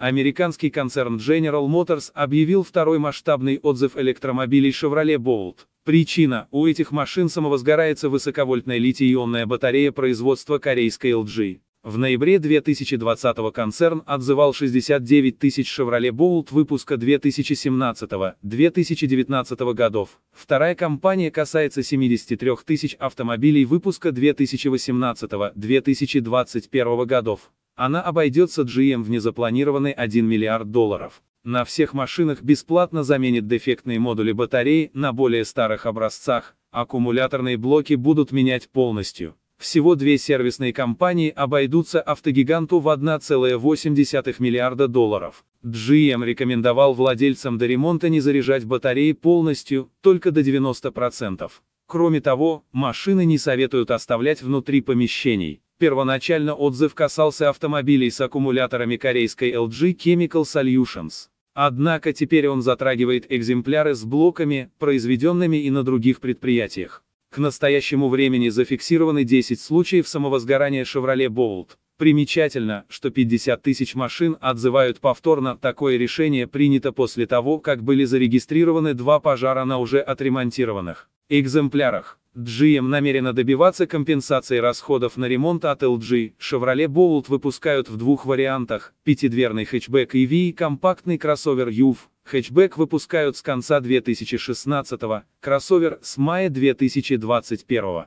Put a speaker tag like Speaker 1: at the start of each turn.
Speaker 1: Американский концерн General Motors объявил второй масштабный отзыв электромобилей Chevrolet Bolt. Причина – у этих машин самовозгорается высоковольтная литий-ионная батарея производства корейской LG. В ноябре 2020 концерн отзывал 69 тысяч Chevrolet Bolt выпуска 2017-2019 годов. Вторая компания касается 73 тысяч автомобилей выпуска 2018-2021 годов. Она обойдется GM в незапланированный 1 миллиард долларов. На всех машинах бесплатно заменит дефектные модули батареи на более старых образцах, аккумуляторные блоки будут менять полностью. Всего две сервисные компании обойдутся автогиганту в 1,8 миллиарда долларов. GM рекомендовал владельцам до ремонта не заряжать батареи полностью, только до 90%. Кроме того, машины не советуют оставлять внутри помещений. Первоначально отзыв касался автомобилей с аккумуляторами корейской LG Chemical Solutions. Однако теперь он затрагивает экземпляры с блоками, произведенными и на других предприятиях. К настоящему времени зафиксированы 10 случаев самовозгорания Chevrolet Bolt. Примечательно, что 50 тысяч машин отзывают повторно, такое решение принято после того, как были зарегистрированы два пожара на уже отремонтированных экземплярах. GM намерена добиваться компенсации расходов на ремонт от LG. Chevrolet Bolt выпускают в двух вариантах – пятидверный хэтчбэк EV и компактный кроссовер UV. Хэтчбэк выпускают с конца 2016 кроссовер с мая 2021 -го.